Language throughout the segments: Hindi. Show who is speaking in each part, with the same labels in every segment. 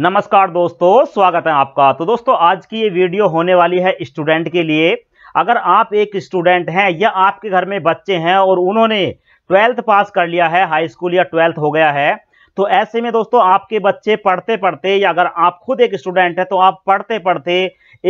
Speaker 1: नमस्कार दोस्तों स्वागत है आपका तो दोस्तों आज की ये वीडियो होने वाली है स्टूडेंट के लिए अगर आप एक स्टूडेंट हैं या आपके घर में बच्चे हैं और उन्होंने ट्वेल्थ पास कर लिया है हाई स्कूल या ट्वेल्थ हो गया है तो ऐसे में दोस्तों आपके बच्चे पढ़ते पढ़ते या अगर आप खुद एक स्टूडेंट हैं तो आप पढ़ते पढ़ते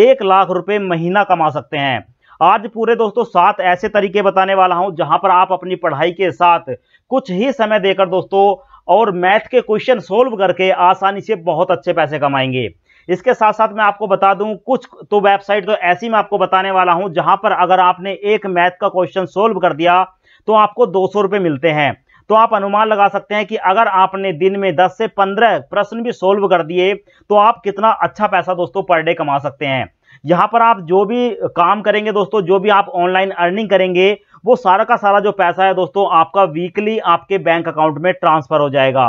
Speaker 1: एक लाख रुपये महीना कमा सकते हैं आज पूरे दोस्तों सात ऐसे तरीके बताने वाला हूं जहां पर आप अपनी पढ़ाई के साथ कुछ ही समय देकर दोस्तों और मैथ के क्वेश्चन सोल्व करके आसानी से बहुत अच्छे पैसे कमाएंगे इसके साथ साथ मैं आपको बता दूं कुछ तो वेबसाइट तो ऐसी मैं आपको बताने वाला हूं जहां पर अगर आपने एक मैथ का क्वेश्चन सोल्व कर दिया तो आपको दो सौ मिलते हैं तो आप अनुमान लगा सकते हैं कि अगर आपने दिन में 10 से 15 प्रश्न भी सोल्व कर दिए तो आप कितना अच्छा पैसा दोस्तों पर डे कमा सकते हैं यहाँ पर आप जो भी काम करेंगे दोस्तों जो भी आप ऑनलाइन अर्निंग करेंगे वो सारा का सारा जो पैसा है दोस्तों आपका वीकली आपके बैंक अकाउंट में ट्रांसफर हो जाएगा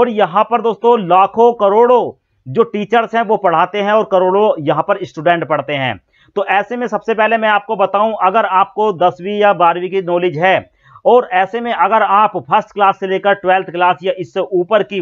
Speaker 1: और यहाँ पर दोस्तों लाखों करोड़ों जो टीचर्स हैं वो पढ़ाते हैं और करोड़ों यहाँ पर स्टूडेंट पढ़ते हैं तो ऐसे में सबसे पहले मैं आपको बताऊं अगर आपको दसवीं या बारहवीं की नॉलेज है और ऐसे में अगर आप फर्स्ट क्लास से लेकर ट्वेल्थ क्लास या इससे ऊपर की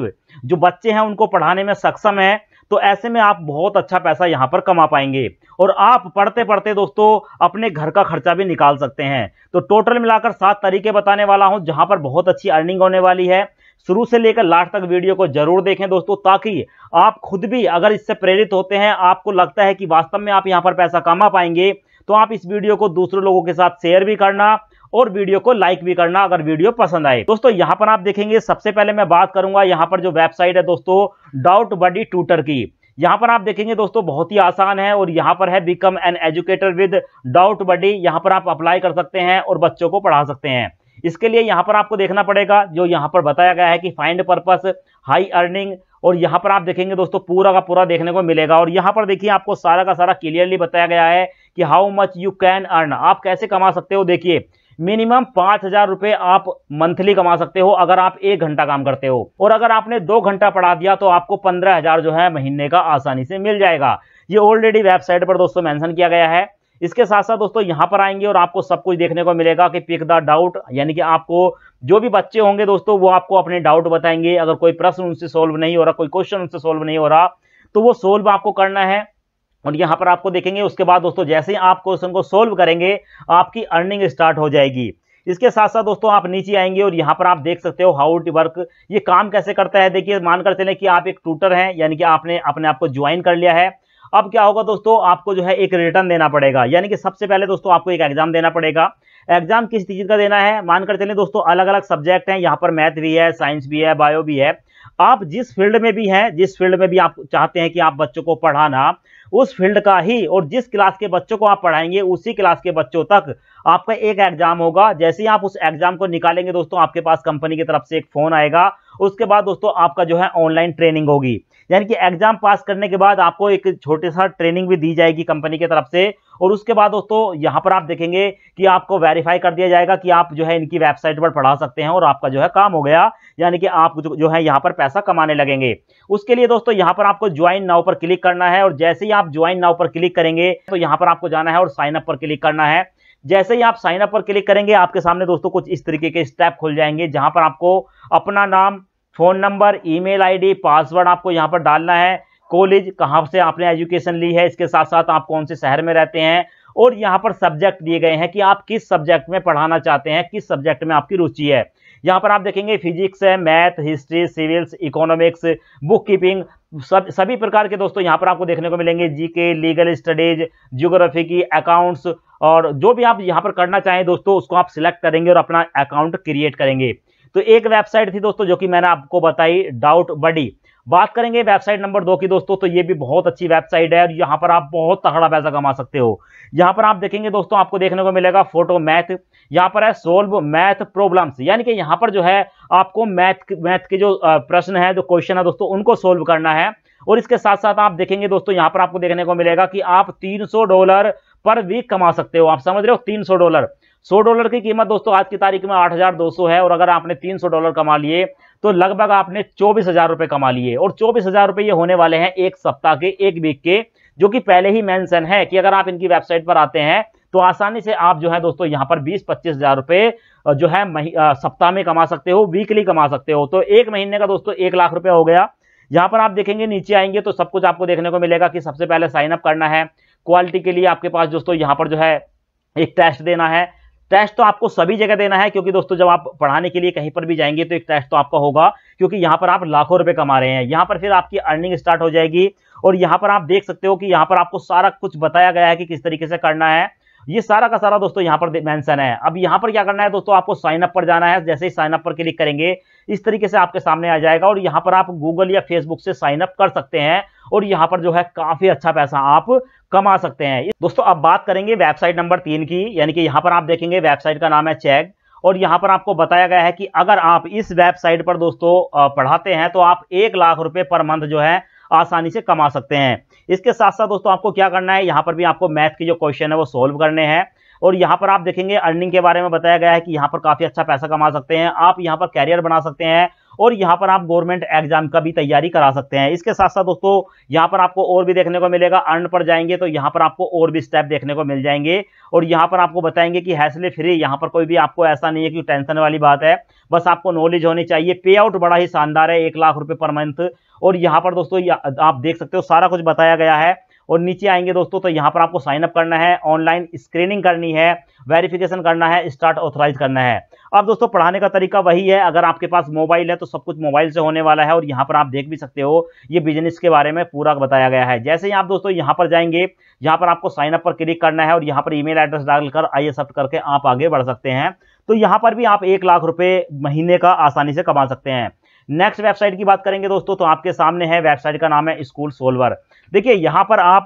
Speaker 1: जो बच्चे हैं उनको पढ़ाने में सक्षम है तो ऐसे में आप बहुत अच्छा पैसा यहाँ पर कमा पाएंगे और आप पढ़ते पढ़ते दोस्तों अपने घर का खर्चा भी निकाल सकते हैं तो टोटल मिलाकर सात तरीके बताने वाला हूँ जहाँ पर बहुत अच्छी अर्निंग होने वाली है शुरू से लेकर लास्ट तक वीडियो को जरूर देखें दोस्तों ताकि आप खुद भी अगर इससे प्रेरित होते हैं आपको लगता है कि वास्तव में आप यहाँ पर पैसा कमा पाएंगे तो आप इस वीडियो को दूसरे लोगों के साथ शेयर भी करना और वीडियो को लाइक भी करना अगर वीडियो पसंद आए दोस्तों यहाँ पर आप देखेंगे सबसे पहले मैं बात करूंगा यहाँ पर जो वेबसाइट है दोस्तों डाउट बडी ट्यूटर की यहाँ पर आप देखेंगे दोस्तों बहुत ही आसान है और यहाँ पर है become an educator with doubt buddy यहाँ पर आप अप्लाई कर सकते हैं और बच्चों को पढ़ा सकते हैं इसके लिए यहाँ पर आपको देखना पड़ेगा जो यहाँ पर बताया गया है कि फाइंड पर्पस हाई अर्निंग और यहाँ पर आप देखेंगे दोस्तों पूरा का पूरा देखने को मिलेगा और यहाँ पर देखिए आपको सारा का सारा क्लियरली बताया गया है कि how much you can earn आप कैसे कमा सकते हो देखिए मिनिमम पांच हजार रुपए आप मंथली कमा सकते हो अगर आप एक घंटा काम करते हो और अगर आपने दो घंटा पढ़ा दिया तो आपको पंद्रह हजार जो है महीने का आसानी से मिल जाएगा ये ऑलरेडी वेबसाइट पर दोस्तों मेंशन किया गया है इसके साथ साथ दोस्तों यहां पर आएंगे और आपको सब कुछ देखने को मिलेगा कि पिक द डाउट यानी कि आपको जो भी बच्चे होंगे दोस्तों वो आपको अपने डाउट बताएंगे अगर कोई प्रश्न उनसे सोल्व नहीं हो रहा कोई क्वेश्चन उनसे सोल्व नहीं हो रहा तो वो सोल्व आपको करना है और यहाँ पर आपको देखेंगे उसके बाद दोस्तों जैसे ही आप क्वेश्चन को सोल्व करेंगे आपकी अर्निंग स्टार्ट हो जाएगी इसके साथ साथ दोस्तों आप नीचे आएंगे और यहाँ पर आप देख सकते हो हाउ टू वर्क ये काम कैसे करता है देखिए मानकर चले कि आप एक ट्यूटर हैं यानी कि आपने अपने आप को ज्वाइन कर लिया है अब क्या होगा दोस्तों आपको जो है एक रिटर्न देना पड़ेगा यानी कि सबसे पहले दोस्तों आपको एक एग्जाम देना पड़ेगा एग्जाम किस चीज़ का देना है मानकर चले दोस्तों अलग अलग सब्जेक्ट हैं यहाँ पर मैथ भी है साइंस भी है बायो भी है आप जिस फील्ड में भी हैं जिस फील्ड में भी आप चाहते हैं कि आप बच्चों को पढ़ाना उस फील्ड का ही और जिस क्लास के बच्चों को आप पढ़ाएंगे उसी क्लास के बच्चों तक आपका एक एग्जाम होगा जैसे ही आप उस एग्जाम को निकालेंगे दोस्तों आपके पास कंपनी की तरफ से एक फोन आएगा उसके बाद दोस्तों आपका जो है ऑनलाइन ट्रेनिंग होगी यानी कि एग्जाम पास करने के बाद आपको एक छोटे सा ट्रेनिंग भी दी जाएगी कंपनी की तरफ से और उसके बाद दोस्तों यहाँ पर आप देखेंगे कि आपको वेरीफाई कर दिया जाएगा कि आप जो है इनकी वेबसाइट पर पढ़ा सकते हैं और आपका जो है काम हो गया यानी कि आप जो है यहाँ पर पैसा कमाने लगेंगे उसके लिए दोस्तों यहाँ पर आपको ज्वाइन नाव पर क्लिक करना है और जैसे ही आप ज्वाइन नाव पर क्लिक करेंगे तो यहाँ पर आपको जाना है और साइन अप पर क्लिक करना है जैसे ही आप साइन अप पर क्लिक करेंगे आपके सामने दोस्तों कुछ इस तरीके के स्टेप खुल जाएंगे जहां पर आपको अपना नाम phone number email ID password आपको यहाँ पर डालना है कॉलेज कहाँ से आपने एजुकेशन ली है इसके साथ साथ आप कौन से शहर में रहते हैं और यहाँ पर सब्जेक्ट दिए गए हैं कि आप किस सब्जेक्ट में पढ़ाना चाहते हैं किस सब्जेक्ट में आपकी रुचि है यहाँ पर आप देखेंगे फिजिक्स है math history civils economics book keeping सब सभी प्रकार के दोस्तों यहाँ पर आपको देखने को मिलेंगे जीके लीगल स्टडीज ज्योग्राफी की अकाउंट्स और जो भी आप यहाँ पर करना चाहें दोस्तों उसको आप सिलेक्ट करेंगे और अपना अकाउंट क्रिएट करेंगे तो एक वेबसाइट थी दोस्तों जो कि मैंने आपको बताई डाउट बडी बात करेंगे वेबसाइट नंबर दो की दोस्तों तो ये भी बहुत अच्छी वेबसाइट है और यहाँ पर आप बहुत तगड़ा पैसा कमा सकते हो यहाँ पर आप देखेंगे दोस्तों आपको देखने को मिलेगा फोटो मैथ यहाँ पर है सोल्व मैथ प्रॉब्लम्स यानी कि यहाँ पर जो है आपको मैथ मैथ के जो प्रश्न है जो क्वेश्चन है दोस्तों उनको सोल्व करना है और इसके साथ साथ आप देखेंगे दोस्तों यहाँ पर आपको देखने को मिलेगा कि आप तीन डॉलर पर वीक कमा सकते हो आप समझ रहे हो तीन सौ डॉलर सौ डॉलर की कीमत दोस्तों आज की तारीख में आठ हजार दो सौ है और अगर आपने तीन सौ डॉलर कमा लिए तो लगभग आपने चौबीस हजार रुपए कमा लिए और चौबीस हजार रुपए ये होने वाले हैं एक सप्ताह के एक वीक के जो कि पहले ही मेंशन है कि अगर आप इनकी वेबसाइट पर आते हैं तो आसानी से आप जो है दोस्तों यहाँ पर बीस पच्चीस हजार रुपए जो है सप्ताह में कमा सकते हो वीकली कमा सकते हो तो एक महीने का दोस्तों एक लाख रुपया हो गया यहाँ पर आप देखेंगे नीचे आएंगे तो सब कुछ आपको देखने को मिलेगा कि सबसे पहले साइन अप करना है क्वालिटी के लिए आपके पास दोस्तों यहाँ पर जो है एक टेस्ट देना है टेस्ट तो आपको सभी जगह देना है क्योंकि दोस्तों जब आप पढ़ाने के लिए कहीं पर भी जाएंगे तो एक टेस्ट तो आपका होगा क्योंकि यहाँ पर आप लाखों रुपए कमा रहे हैं यहाँ पर फिर आपकी अर्निंग स्टार्ट हो जाएगी और यहाँ पर आप देख सकते हो कि यहाँ पर आपको सारा कुछ बताया गया है कि किस तरीके से करना है ये सारा का सारा दोस्तों यहाँ पर मेंशन है अब यहाँ पर क्या करना है दोस्तों आपको साइन अप पर जाना है जैसे ही साइन अप पर क्लिक करेंगे इस तरीके से आपके सामने आ जाएगा और यहाँ पर आप गूगल या फेसबुक से साइन अप कर सकते हैं और यहाँ पर जो है काफ़ी अच्छा पैसा आप कमा सकते हैं दोस्तों अब बात करेंगे वेबसाइट नंबर तीन की यानी कि यहाँ पर आप देखेंगे वेबसाइट का नाम है चेक और यहाँ पर आपको बताया गया है कि अगर आप इस वेबसाइट पर दोस्तों पढ़ाते हैं तो आप एक लाख रुपए पर मंथ जो है आसानी से कमा सकते हैं इसके साथ साथ दोस्तों आपको क्या करना है यहाँ पर भी आपको मैथ के जो क्वेश्चन है वो सोल्व करने हैं और यहाँ पर आप देखेंगे अर्निंग के बारे में बताया गया है कि यहाँ पर काफ़ी अच्छा पैसा कमा सकते हैं आप यहाँ पर कैरियर बना सकते हैं और यहाँ पर आप गवर्नमेंट एग्जाम का भी तैयारी करा सकते हैं इसके साथ साथ दोस्तों यहाँ पर आपको और भी देखने को मिलेगा अर्न पर जाएंगे तो यहाँ पर आपको और भी स्टेप देखने को मिल जाएंगे और यहाँ पर आपको बताएंगे कि हैसले फ्री यहाँ पर कोई भी आपको ऐसा नहीं है कि टेंशन वाली बात है बस आपको नॉलेज होनी चाहिए पे आउट बड़ा ही शानदार है एक लाख रुपये पर मंथ और यहाँ पर दोस्तों आप देख सकते हो सारा कुछ बताया गया है और नीचे आएंगे दोस्तों तो यहाँ पर आपको साइन अप करना है ऑनलाइन स्क्रीनिंग करनी है वेरिफिकेशन करना है स्टार्ट ऑथराइज करना है अब दोस्तों पढ़ाने का तरीका वही है अगर आपके पास मोबाइल है तो सब कुछ मोबाइल से होने वाला है और यहाँ पर आप देख भी सकते हो ये बिजनेस के बारे में पूरा बताया गया है जैसे ही आप दोस्तों यहाँ पर जाएंगे यहाँ पर आपको साइन अप पर क्लिक करना है और यहाँ पर ईमेल एड्रेस डालकर आई एक्सेप्ट करके आप आगे बढ़ सकते हैं तो यहाँ पर भी आप एक लाख रुपये महीने का आसानी से कमा सकते हैं नेक्स्ट वेबसाइट की बात करेंगे दोस्तों तो आपके सामने है वेबसाइट का नाम है स्कूल सोलवर देखिए यहाँ पर आप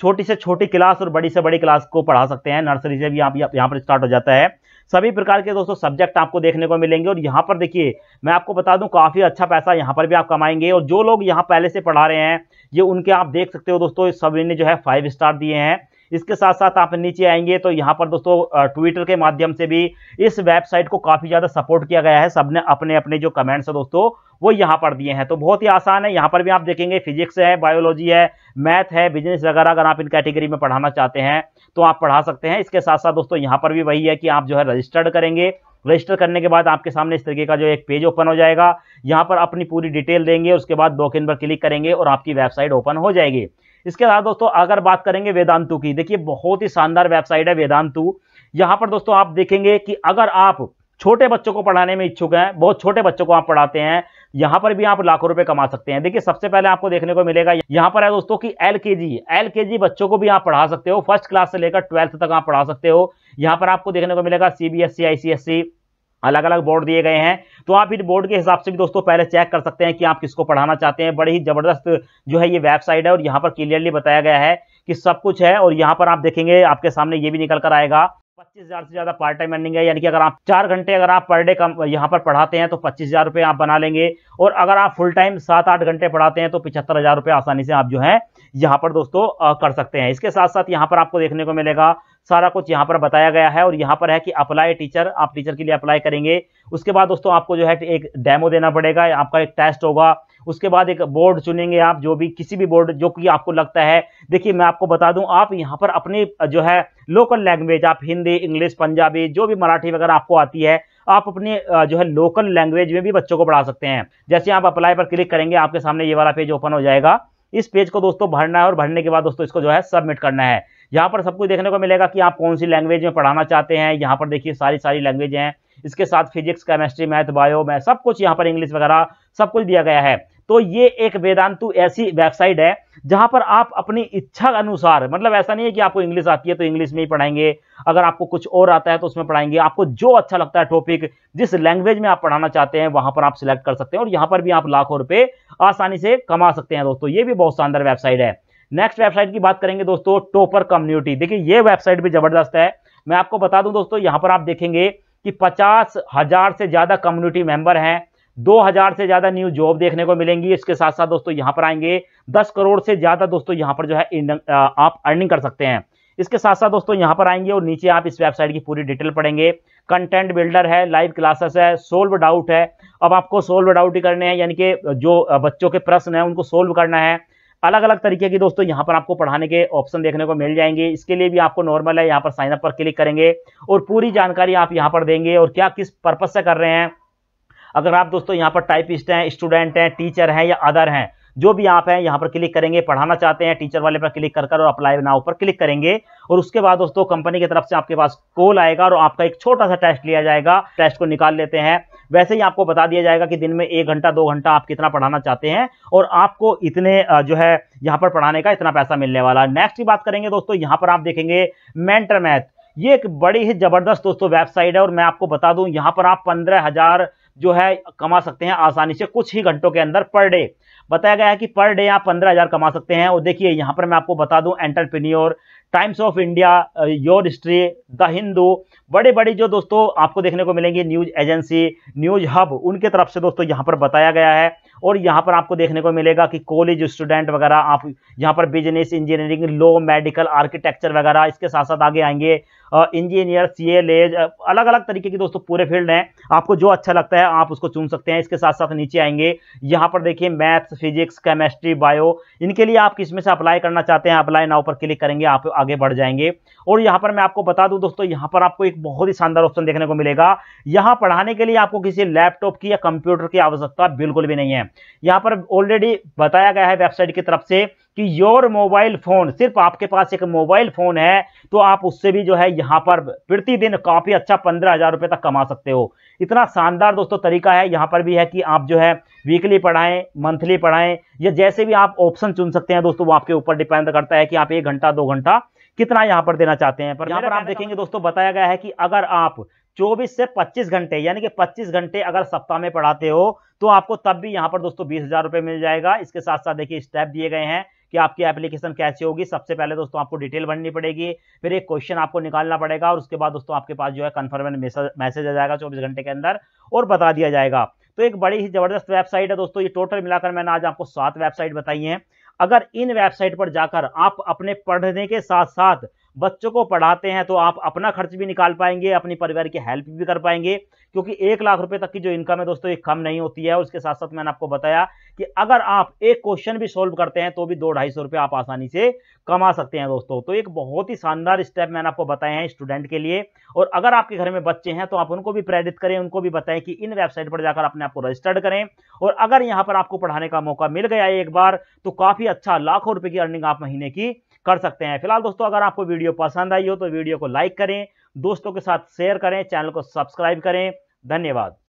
Speaker 1: छोटी से छोटी क्लास और बड़ी से बड़ी क्लास को पढ़ा सकते हैं नर्सरी से भी आप यहाँ पर स्टार्ट हो जाता है सभी प्रकार के दोस्तों सब्जेक्ट आपको देखने को मिलेंगे और यहाँ पर देखिए मैं आपको बता दूं काफ़ी अच्छा पैसा यहाँ पर भी आप कमाएंगे और जो लोग यहाँ पहले से पढ़ा रहे हैं ये उनके आप देख सकते हो दोस्तों सभी ने जो है फाइव स्टार दिए हैं इसके साथ साथ आप नीचे आएंगे तो यहाँ पर दोस्तों ट्विटर के माध्यम से भी इस वेबसाइट को काफ़ी ज़्यादा सपोर्ट किया गया है सबने अपने अपने जो कमेंट्स है दोस्तों वो यहाँ पर दिए हैं तो बहुत ही आसान है यहाँ पर भी आप देखेंगे फिजिक्स है बायोलॉजी है मैथ है बिजनेस वगैरह अगर आप इन कैटेगरी में पढ़ाना चाहते हैं तो आप पढ़ा सकते हैं इसके साथ साथ दोस्तों यहाँ पर भी वही है कि आप जो है रजिस्टर्ड करेंगे रजिस्टर करने के बाद आपके सामने इस तरीके का जो एक पेज ओपन हो जाएगा यहाँ पर अपनी पूरी डिटेल देंगे उसके बाद दो किन पर क्लिक करेंगे और आपकी वेबसाइट ओपन हो जाएगी इसके अलावा दोस्तों अगर बात करेंगे वेदांतु की देखिए बहुत ही शानदार वेबसाइट है वेदांतु यहाँ पर दोस्तों आप देखेंगे कि अगर आप छोटे बच्चों को पढ़ाने में इच्छुक हैं बहुत छोटे बच्चों को आप पढ़ाते हैं यहाँ पर भी आप लाखों रुपए कमा सकते हैं देखिए सबसे पहले आपको देखने को मिलेगा यहाँ पर है दोस्तों कि एल के जी एल के जी बच्चों को भी आप पढ़ा सकते हो फर्स्ट क्लास से लेकर ट्वेल्थ तक आप पढ़ा सकते हो यहाँ पर आपको देखने को मिलेगा C B S C I C S C अलग अलग बोर्ड दिए गए हैं तो आप इस बोर्ड के हिसाब से भी दोस्तों पहले चेक कर सकते हैं कि आप किसको पढ़ाना चाहते हैं बड़े ही ज़बरदस्त जो है ये वेबसाइट है और यहाँ पर क्लियरली बताया गया है कि सब कुछ है और यहाँ पर आप देखेंगे आपके सामने ये भी निकल कर आएगा पच्चीस हज़ार से ज़्यादा पार्ट टाइम अर्निंग है यानी कि अगर आप चार घंटे अगर आप पर डे कम यहाँ पर पढ़ाते हैं तो पच्चीस हज़ार रुपये आप बना लेंगे और अगर आप फुल टाइम सात आठ घंटे पढ़ाते हैं तो पिछहत्तर हज़ार रुपये आसानी से आप जो है यहाँ पर दोस्तों आ, कर सकते हैं इसके साथ साथ यहाँ पर आपको देखने को मिलेगा सारा कुछ यहाँ पर बताया गया है और यहाँ पर है कि अप्लाई टीचर आप टीचर के लिए अप्लाई करेंगे उसके बाद दोस्तों आपको जो है एक डेमो देना पड़ेगा आपका एक टेस्ट होगा उसके बाद एक बोर्ड चुनेंगे आप जो भी किसी भी बोर्ड जो कि आपको लगता है देखिए मैं आपको बता दूं आप यहाँ पर अपने जो है लोकल लैंग्वेज आप हिंदी इंग्लिश पंजाबी जो भी मराठी वगैरह आपको आती है आप अपने जो है लोकल लैंग्वेज में भी बच्चों को पढ़ा सकते हैं जैसे आप अप्लाई पर क्लिक करेंगे आपके सामने ये वाला पेज ओपन हो जाएगा इस पेज को दोस्तों भरना है और भरने के बाद दोस्तों इसको जो है सबमिट करना है यहाँ पर सब कुछ देखने को मिलेगा कि आप कौन सी लैंग्वेज में पढ़ाना चाहते हैं यहाँ पर देखिए सारी सारी लैंग्वेज हैं इसके साथ physics chemistry math bio math सब कुछ यहाँ पर इंग्लिश वगैरह सब कुछ दिया गया है तो ये एक वेदांतु ऐसी वेबसाइट है जहां पर आप अपनी इच्छा अनुसार मतलब ऐसा नहीं है कि आपको इंग्लिश आती है तो इंग्लिश में ही पढ़ाएंगे अगर आपको कुछ और आता है तो उसमें पढ़ाएंगे आपको जो अच्छा लगता है टॉपिक जिस लैंग्वेज में आप पढ़ाना चाहते हैं वहां पर आप सिलेक्ट कर सकते हैं और यहां पर भी आप लाखों रुपए आसानी से कमा सकते हैं दोस्तों ये भी बहुत शानदार वेबसाइट है नेक्स्ट वेबसाइट की बात करेंगे दोस्तों टोपर कम्युनिटी देखिए ये वेबसाइट भी जबरदस्त है मैं आपको बता दूं दोस्तों यहां पर आप देखेंगे कि पचास हजार से ज़्यादा कम्युनिटी मेंबर हैं 2000 से ज़्यादा न्यू जॉब देखने को मिलेंगी इसके साथ साथ दोस्तों यहाँ पर आएंगे 10 करोड़ से ज़्यादा दोस्तों यहाँ पर जो है आप अर्निंग कर सकते हैं इसके साथ साथ दोस्तों यहाँ पर आएंगे और नीचे आप इस वेबसाइट की पूरी डिटेल पढ़ेंगे कंटेंट बिल्डर है लाइव क्लासेस है सोल्व डाउट है अब आपको सोल्व डाउट ही करने हैं यानी कि जो बच्चों के प्रश्न है उनको सोल्व करना है अलग अलग तरीके की दोस्तों यहाँ पर आपको पढ़ाने के ऑप्शन देखने को मिल जाएंगे इसके लिए भी आपको नॉर्मल है यहाँ पर साइनअप पर क्लिक करेंगे और पूरी जानकारी आप यहाँ पर देंगे और क्या किस पर्पज़ से कर रहे हैं अगर आप दोस्तों यहाँ पर टाइपिस्ट हैं स्टूडेंट हैं टीचर हैं या अदर हैं जो भी आप हैं यहाँ पर क्लिक करेंगे पढ़ाना चाहते हैं टीचर वाले पर क्लिक कर कर और अप्लाई नाव पर क्लिक करेंगे और उसके बाद दोस्तों कंपनी की तरफ से आपके पास कॉल आएगा और आपका एक छोटा सा टेस्ट लिया जाएगा टेस्ट को निकाल लेते हैं वैसे ही आपको बता दिया जाएगा कि दिन में एक घंटा दो घंटा आप कितना पढ़ाना चाहते हैं और आपको इतने जो है यहाँ पर पढ़ाने का इतना पैसा मिलने वाला है नेक्स्ट की बात करेंगे दोस्तों यहाँ पर आप देखेंगे मेंटर मैथ ये एक बड़ी ही ज़बरदस्त दोस्तों वेबसाइट है और मैं आपको बता दूं यहाँ पर आप पंद्रह हज़ार जो है कमा सकते हैं आसानी से कुछ ही घंटों के अंदर पर डे बताया गया है कि पर डे आप पंद्रह हज़ार कमा सकते हैं और देखिए यहाँ पर मैं आपको बता दूं entrepreneur Times of India your history the Hindu बड़े बड़े जो दोस्तों आपको देखने को मिलेंगे न्यूज एजेंसी न्यूज हब उनके तरफ से दोस्तों यहाँ पर बताया गया है और यहाँ पर आपको देखने को मिलेगा कि कॉलेज स्टूडेंट वगैरह आप यहाँ पर business engineering law medical architecture वगैरह इसके साथ साथ आगे आएंगे इंजीनियर सी एल एज अलग अलग तरीके की दोस्तों पूरे फील्ड हैं आपको जो अच्छा लगता है आप उसको चुन सकते हैं इसके साथ साथ नीचे आएंगे यहाँ पर देखिए मैथ्स फिजिक्स केमेस्ट्री बायो इनके लिए आप किसमें से अप्लाई करना चाहते हैं अप्लाई नाव पर क्लिक करेंगे आप आगे बढ़ जाएंगे और यहाँ पर मैं आपको बता दूँ दोस्तों यहाँ पर आपको एक बहुत ही शानदार ऑप्शन देखने को मिलेगा यहाँ पढ़ाने के लिए आपको किसी लैपटॉप की या कंप्यूटर की आवश्यकता बिल्कुल भी नहीं है यहाँ पर ऑलरेडी बताया गया है वेबसाइट की तरफ से कि योर मोबाइल फ़ोन सिर्फ आपके पास एक मोबाइल फ़ोन है तो आप उससे भी जो है यहाँ पर प्रतिदिन काफ़ी अच्छा पंद्रह हज़ार रुपए तक कमा सकते हो इतना शानदार दोस्तों तरीका है यहाँ पर भी है कि आप जो है वीकली पढ़ाएं मंथली पढ़ाएं या जैसे भी आप ऑप्शन चुन सकते हैं दोस्तों वो आपके ऊपर डिपेंड करता है कि आप एक घंटा दो घंटा कितना यहाँ पर देना चाहते हैं पर यहाँ पर आप देखेंगे मतलब दोस्तों बताया गया है कि अगर आप 24 से 25 घंटे यानी कि 25 घंटे अगर सप्ताह में पढ़ाते हो तो आपको तब भी यहाँ पर दोस्तों बीस हज़ार रुपए मिल जाएगा इसके साथ साथ देखिए स्टेप दिए गए हैं कि आपकी एप्लीकेशन कैसे होगी सबसे पहले दोस्तों आपको डिटेल भरनी पड़ेगी फिर एक क्वेश्चन आपको निकालना पड़ेगा और उसके बाद दोस्तों आपके पास जो है कन्फर्म मैसेज आ जाएगा चौबीस घंटे के अंदर और बता दिया जाएगा तो एक बड़ी ही ज़बरदस्त वेबसाइट है दोस्तों ये टोटल मिलाकर मैंने आज आपको सात वेबसाइट बताई हैं अगर इन वेबसाइट पर जाकर आप अपने पढ़ने के साथ साथ बच्चों को पढ़ाते हैं तो आप अपना खर्च भी निकाल पाएंगे अपने परिवार की हेल्प भी कर पाएंगे क्योंकि एक लाख रुपए तक की जो इनकम है दोस्तों ये कम नहीं होती है उसके साथ साथ मैंने आपको बताया कि अगर आप एक क्वेश्चन भी सोल्व करते हैं तो भी दो ढाई सौ रुपये आप आसानी से कमा सकते हैं दोस्तों तो एक बहुत ही शानदार स्टेप मैंने आपको बताए हैं स्टूडेंट के लिए और अगर आपके घर में बच्चे हैं तो आप उनको भी प्रेरित करें उनको भी बताएं कि इन वेबसाइट पर जाकर अपने आपको रजिस्टर्ड करें और अगर यहाँ पर आपको पढ़ाने का मौका मिल गया है एक बार तो काफ़ी अच्छा लाखों रुपये की अर्निंग आप महीने की कर सकते हैं फिलहाल दोस्तों अगर आपको वीडियो पसंद आई हो तो वीडियो को लाइक करें दोस्तों के साथ शेयर करें चैनल को सब्सक्राइब करें धन्यवाद